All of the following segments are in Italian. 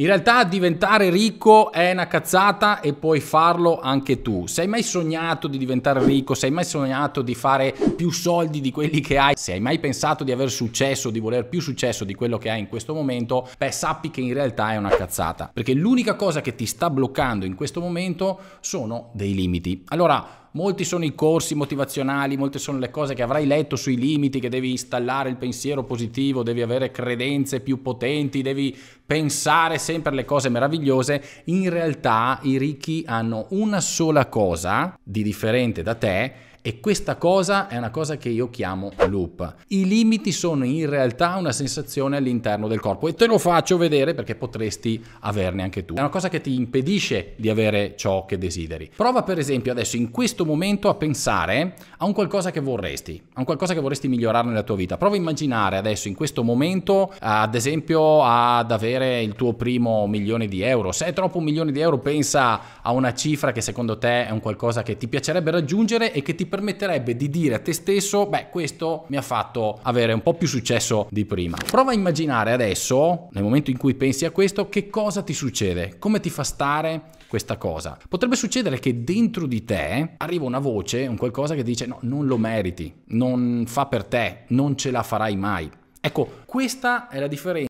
In realtà diventare ricco è una cazzata e puoi farlo anche tu. Sei mai sognato di diventare ricco? Sei mai sognato di fare più soldi di quelli che hai? Se hai mai pensato di aver successo, di voler più successo di quello che hai in questo momento, beh sappi che in realtà è una cazzata. Perché l'unica cosa che ti sta bloccando in questo momento sono dei limiti. Allora, molti sono i corsi motivazionali, molte sono le cose che avrai letto sui limiti, che devi installare il pensiero positivo, devi avere credenze più potenti, devi pensare sempre alle cose meravigliose. In realtà i ricchi hanno una sola cosa di differente da te e questa cosa è una cosa che io chiamo loop. I limiti sono in realtà una sensazione all'interno del corpo e te lo faccio vedere perché potresti averne anche tu. È una cosa che ti impedisce di avere ciò che desideri. Prova per esempio adesso in questo momento a pensare a un qualcosa che vorresti, a un qualcosa che vorresti migliorare nella tua vita. Prova a immaginare adesso in questo momento ad esempio ad avere il tuo primo milione di euro. Se è troppo un milione di euro pensa a una cifra che secondo te è un qualcosa che ti piacerebbe raggiungere e che ti permetterebbe di dire a te stesso, beh, questo mi ha fatto avere un po' più successo di prima. Prova a immaginare adesso, nel momento in cui pensi a questo, che cosa ti succede, come ti fa stare questa cosa. Potrebbe succedere che dentro di te arriva una voce, un qualcosa che dice no, non lo meriti, non fa per te, non ce la farai mai. Ecco, questa è la differenza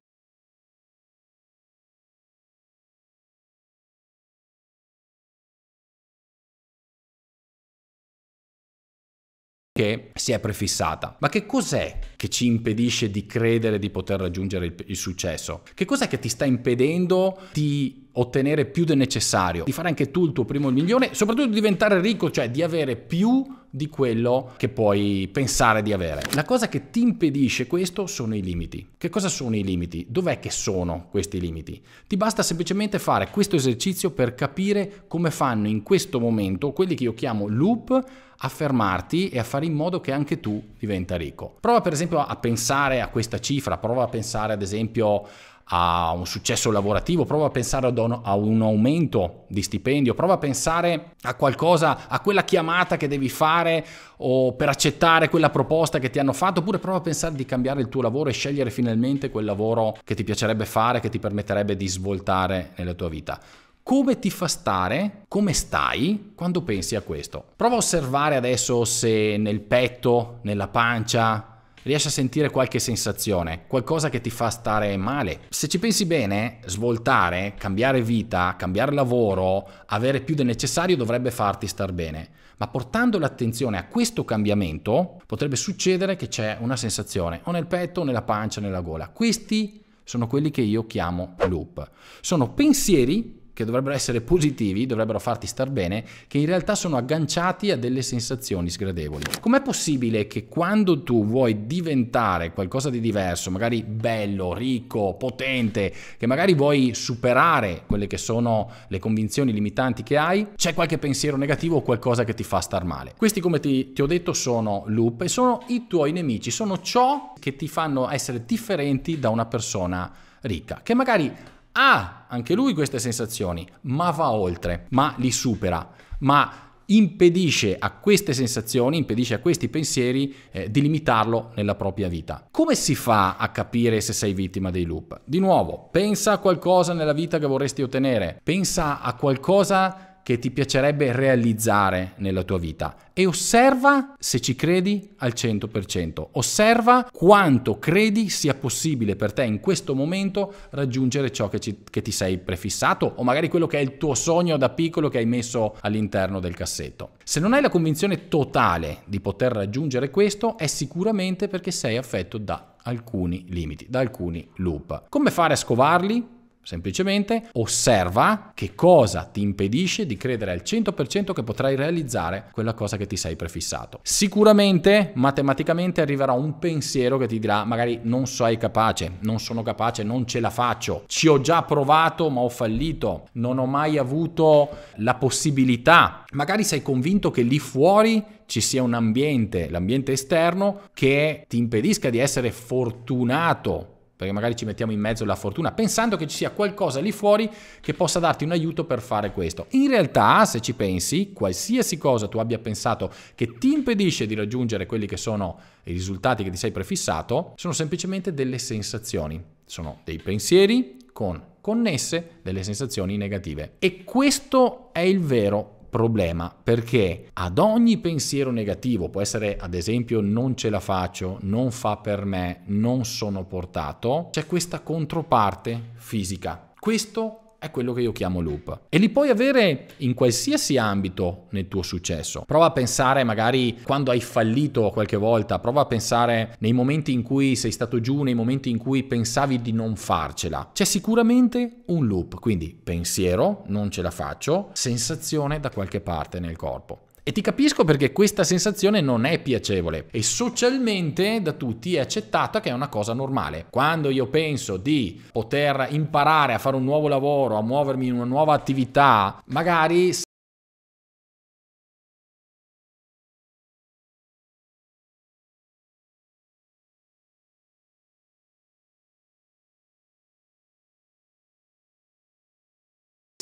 che si è prefissata. Ma che cos'è che ci impedisce di credere di poter raggiungere il, il successo? Che cos'è che ti sta impedendo di ottenere più del necessario, di fare anche tu il tuo primo milione, soprattutto di diventare ricco, cioè di avere più di quello che puoi pensare di avere. La cosa che ti impedisce questo sono i limiti. Che cosa sono i limiti? Dov'è che sono questi limiti? Ti basta semplicemente fare questo esercizio per capire come fanno in questo momento quelli che io chiamo loop a fermarti e a fare in modo che anche tu diventa ricco. Prova per esempio a pensare a questa cifra, prova a pensare ad esempio a un successo lavorativo, prova a pensare ad un, a un aumento di stipendio, prova a pensare a qualcosa, a quella chiamata che devi fare o per accettare quella proposta che ti hanno fatto, oppure prova a pensare di cambiare il tuo lavoro e scegliere finalmente quel lavoro che ti piacerebbe fare, che ti permetterebbe di svoltare nella tua vita. Come ti fa stare? Come stai quando pensi a questo? Prova a osservare adesso se nel petto, nella pancia, riesci a sentire qualche sensazione, qualcosa che ti fa stare male. Se ci pensi bene, svoltare, cambiare vita, cambiare lavoro, avere più del necessario dovrebbe farti star bene. Ma portando l'attenzione a questo cambiamento, potrebbe succedere che c'è una sensazione o nel petto, o nella pancia, o nella gola. Questi sono quelli che io chiamo loop. Sono pensieri che dovrebbero essere positivi, dovrebbero farti star bene, che in realtà sono agganciati a delle sensazioni sgradevoli. Com'è possibile che quando tu vuoi diventare qualcosa di diverso, magari bello, ricco, potente, che magari vuoi superare quelle che sono le convinzioni limitanti che hai, c'è qualche pensiero negativo o qualcosa che ti fa star male? Questi, come ti, ti ho detto, sono loop e sono i tuoi nemici, sono ciò che ti fanno essere differenti da una persona ricca, che magari ha anche lui queste sensazioni, ma va oltre, ma li supera, ma impedisce a queste sensazioni, impedisce a questi pensieri eh, di limitarlo nella propria vita. Come si fa a capire se sei vittima dei loop? Di nuovo, pensa a qualcosa nella vita che vorresti ottenere, pensa a qualcosa che ti piacerebbe realizzare nella tua vita e osserva se ci credi al 100%, osserva quanto credi sia possibile per te in questo momento raggiungere ciò che, ci, che, ti sei prefissato o magari quello che è il tuo sogno da piccolo che hai messo all'interno del cassetto. Se non hai la convinzione totale di poter raggiungere questo è sicuramente perché sei affetto da alcuni limiti, da alcuni loop. Come fare a scovarli? Semplicemente osserva che cosa ti impedisce di credere al 100% che potrai realizzare quella cosa che ti sei prefissato. Sicuramente matematicamente arriverà un pensiero che ti dirà magari non sei capace, non sono capace, non ce la faccio, ci ho già provato ma ho fallito, non ho mai avuto la possibilità. Magari sei convinto che lì fuori ci sia un ambiente, l'ambiente esterno, che ti impedisca di essere fortunato perché magari ci mettiamo in mezzo la fortuna, pensando che ci sia qualcosa lì fuori che possa darti un aiuto per fare questo. In realtà, se ci pensi, qualsiasi cosa tu abbia pensato che ti impedisce di raggiungere quelli che sono i risultati che ti sei prefissato, sono semplicemente delle sensazioni, sono dei pensieri con connesse delle sensazioni negative. E questo è il vero problema perché ad ogni pensiero negativo, può essere ad esempio non ce la faccio, non fa per me, non sono portato, c'è questa controparte fisica. Questo è quello che io chiamo loop. E li puoi avere in qualsiasi ambito nel tuo successo. Prova a pensare magari quando hai fallito qualche volta, prova a pensare nei momenti in cui sei stato giù, nei momenti in cui pensavi di non farcela. C'è sicuramente un loop, quindi pensiero, non ce la faccio, sensazione da qualche parte nel corpo. E ti capisco perché questa sensazione non è piacevole e socialmente da tutti è accettata che è una cosa normale. Quando io penso di poter imparare a fare un nuovo lavoro, a muovermi in una nuova attività, magari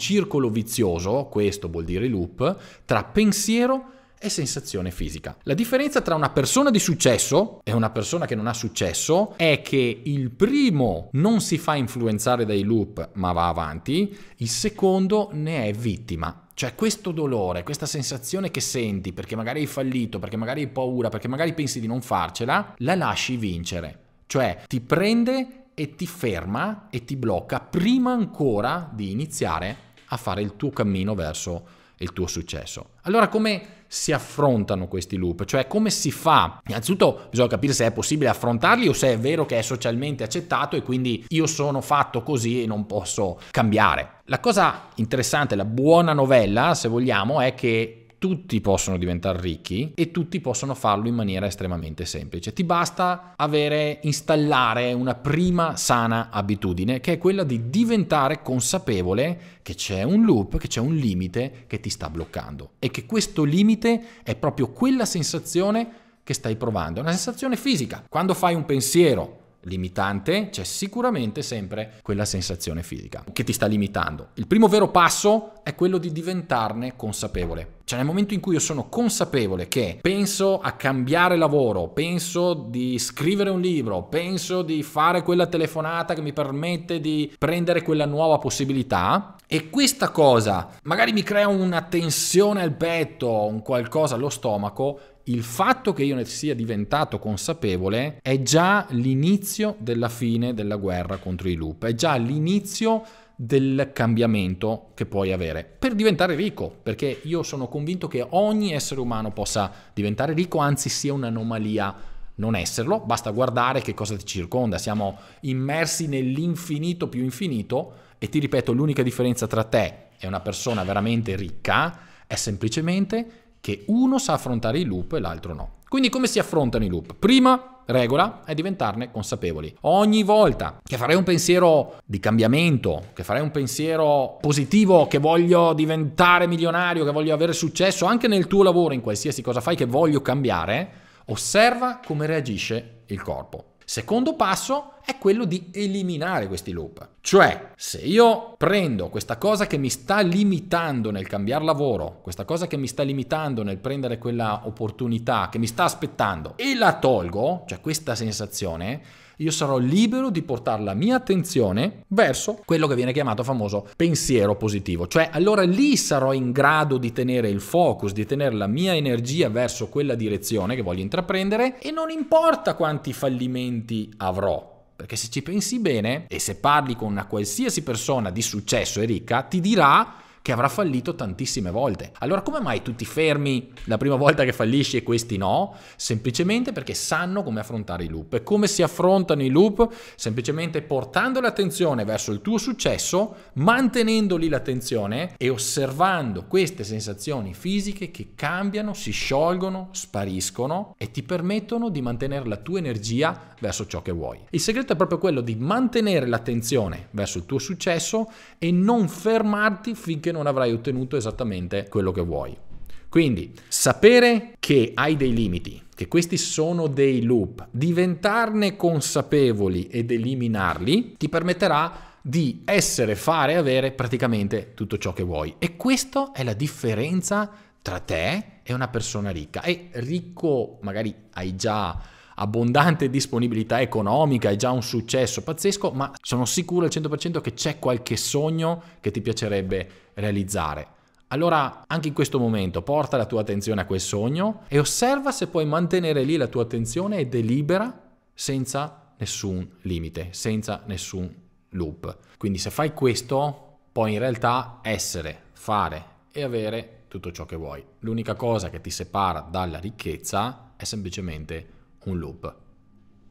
circolo vizioso, questo vuol dire loop, tra pensiero e sensazione fisica. La differenza tra una persona di successo e una persona che non ha successo è che il primo non si fa influenzare dai loop ma va avanti, il secondo ne è vittima. Cioè questo dolore, questa sensazione che senti perché magari hai fallito, perché magari hai paura, perché magari pensi di non farcela, la lasci vincere. Cioè ti prende e ti ferma e ti blocca prima ancora di iniziare a fare il tuo cammino verso il tuo successo. Allora come si affrontano questi loop? Cioè come si fa? Innanzitutto bisogna capire se è possibile affrontarli o se è vero che è socialmente accettato e quindi io sono fatto così e non posso cambiare. La cosa interessante, la buona novella, se vogliamo, è che tutti possono diventare ricchi e tutti possono farlo in maniera estremamente semplice. Ti basta avere, installare una prima sana abitudine che è quella di diventare consapevole che c'è un loop, che c'è un limite che ti sta bloccando e che questo limite è proprio quella sensazione che stai provando, è una sensazione fisica. Quando fai un pensiero limitante, c'è sicuramente sempre quella sensazione fisica che ti sta limitando. Il primo vero passo è quello di diventarne consapevole. Cioè nel momento in cui io sono consapevole che penso a cambiare lavoro, penso di scrivere un libro, penso di fare quella telefonata che mi permette di prendere quella nuova possibilità e questa cosa magari mi crea una tensione al petto, un qualcosa allo stomaco, il fatto che io ne sia diventato consapevole è già l'inizio della fine della guerra contro i loop, è già l'inizio del cambiamento che puoi avere per diventare ricco, perché io sono convinto che ogni essere umano possa diventare ricco, anzi sia un'anomalia non esserlo, basta guardare che cosa ti circonda, siamo immersi nell'infinito più infinito e ti ripeto, l'unica differenza tra te e una persona veramente ricca è semplicemente che uno sa affrontare i loop e l'altro no. Quindi come si affrontano i loop? Prima regola è diventarne consapevoli. Ogni volta che farei un pensiero di cambiamento, che farei un pensiero positivo, che voglio diventare milionario, che voglio avere successo anche nel tuo lavoro, in qualsiasi cosa fai, che voglio cambiare, osserva come reagisce il corpo. Secondo passo è quello di eliminare questi loop. Cioè, se io prendo questa cosa che mi sta limitando nel cambiare lavoro, questa cosa che mi sta limitando nel prendere quella opportunità che mi sta aspettando e la tolgo, cioè questa sensazione, io sarò libero di portare la mia attenzione verso quello che viene chiamato famoso pensiero positivo, cioè allora lì sarò in grado di tenere il focus, di tenere la mia energia verso quella direzione che voglio intraprendere e non importa quanti fallimenti avrò, perché se ci pensi bene e se parli con una qualsiasi persona di successo e ricca, ti dirà che avrà fallito tantissime volte. Allora come mai tu ti fermi la prima volta che fallisci e questi no? Semplicemente perché sanno come affrontare i loop. E come si affrontano i loop? Semplicemente portando l'attenzione verso il tuo successo, mantenendoli l'attenzione e osservando queste sensazioni fisiche che cambiano, si sciolgono, spariscono e ti permettono di mantenere la tua energia verso ciò che vuoi. Il segreto è proprio quello di mantenere l'attenzione verso il tuo successo e non fermarti finché non non avrai ottenuto esattamente quello che vuoi. Quindi sapere che hai dei limiti, che questi sono dei loop, diventarne consapevoli ed eliminarli ti permetterà di essere, fare, avere praticamente tutto ciò che vuoi. E questa è la differenza tra te e una persona ricca. E ricco magari hai già abbondante disponibilità economica è già un successo pazzesco, ma sono sicuro al 100% che c'è qualche sogno che ti piacerebbe realizzare. Allora, anche in questo momento, porta la tua attenzione a quel sogno e osserva se puoi mantenere lì la tua attenzione ed è libera senza nessun limite, senza nessun loop. Quindi se fai questo, puoi in realtà essere, fare e avere tutto ciò che vuoi. L'unica cosa che ti separa dalla ricchezza è semplicemente on l'aube.